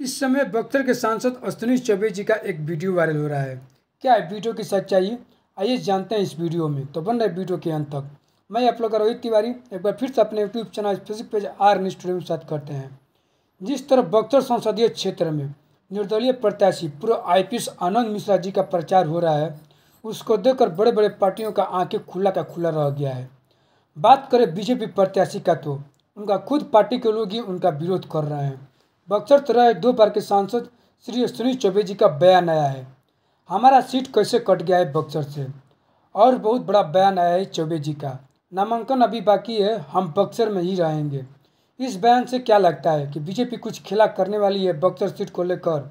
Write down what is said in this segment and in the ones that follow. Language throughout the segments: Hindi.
इस समय बक्सर के सांसद अश्विनी चौबे जी का एक वीडियो वायरल हो रहा है क्या है वीडियो की सच्चाई आइए जानते हैं इस वीडियो में तो बन रहे वीडियो के अंत तक मैं आप लोग का रोहित तिवारी एक बार फिर से अपने YouTube channel Facebook page R news studio में साथ करते हैं जिस तरह बक्सर संसदीय क्षेत्र में निर्दलीय प्रत्याशी पूर्व आई आनंद मिश्रा जी का प्रचार हो रहा है उसको देखकर बड़े बड़े पार्टियों का आंखें खुला का खुला रह गया है बात करें बीजेपी प्रत्याशी का तो उनका खुद पार्टी के लोग ही उनका विरोध कर रहे हैं बक्सर तराय दो बार के सांसद श्री सुनील चौबे जी का बयान आया है हमारा सीट कैसे कट गया है बक्सर से और बहुत बड़ा बयान आया है चौबे जी का नामांकन अभी बाकी है हम बक्सर में ही रहेंगे इस बयान से क्या लगता है कि बीजेपी कुछ खिला करने वाली है बक्सर सीट को लेकर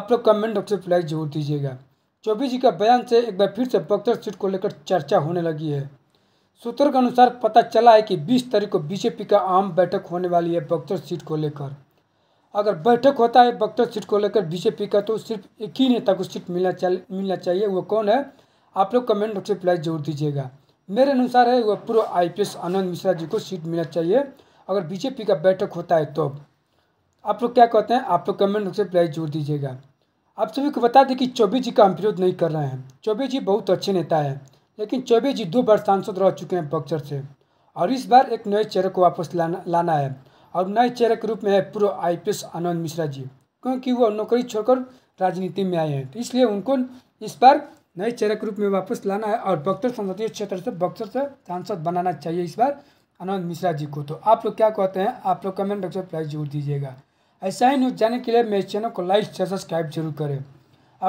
आप लोग कमेंट बॉक्स में लाइक जरूर दीजिएगा चौबे जी का बयान से एक बार फिर से बक्सर सीट को लेकर चर्चा होने लगी है सूत्रों के अनुसार पता चला है कि 20 तारीख को बीजेपी का आम बैठक होने वाली है बक्सर सीट को लेकर अगर बैठक होता है बक्तर सीट को लेकर बीजेपी का तो सिर्फ एक ही नेता को सीट मिलना चाह मिलना चाहिए वो कौन है आप लोग कमेंट बॉक्स में प्लाई जोड़ दीजिएगा मेरे अनुसार है वह पूर्व आईपीएस आनंद मिश्रा जी को सीट मिलना चाहिए अगर बीजेपी का बैठक होता है तो आप लोग क्या कहते हैं आप लोग कमेंट बॉक्स में प्लाई जोड़ दीजिएगा आप सभी को बता दें कि चौबे जी का हम विरोध नहीं कर रहे हैं चौबे जी बहुत अच्छे नेता है लेकिन चौबे जी दो बार सांसद रह चुके हैं बक्सर से और इस बार एक नए चेहरे को वापस लाना लाना है और नए चेहरे के रूप में है पूर्व आई आनंद मिश्रा जी क्योंकि वो नौकरी छोड़कर राजनीति में आए हैं तो इसलिए उनको इस बार नए चेहरे के रूप में वापस लाना है और बक्सर संसदीय क्षेत्र से बक्सर से सांसद बनाना चाहिए इस बार आनंद मिश्रा जी को तो आप लोग क्या कहते हैं आप लोग कमेंट बॉक्स में प्राइस जरूर दीजिएगा ऐसा ही न्यूज़ जानने के लिए मेरे चैनल को लाइक शेयर सब्सक्राइब जरूर करें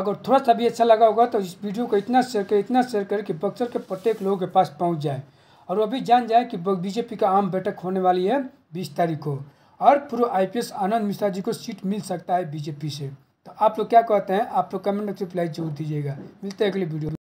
अगर थोड़ा सा भी अच्छा लगा होगा तो इस वीडियो को इतना शेयर करें इतना शेयर करें कि बक्सर के प्रत्येक लोगों के पास पहुँच जाए और वो भी जान जाए कि बीजेपी का आम बैठक होने वाली है बीस तारीख को और पूर्व आई आनंद मिश्रा जी को सीट मिल सकता है बीजेपी से तो आप लोग क्या कहते हैं आप लोग कमेंट बॉक्स में रिप्लाई जरूर दीजिएगा मिलते हैं अगले वीडियो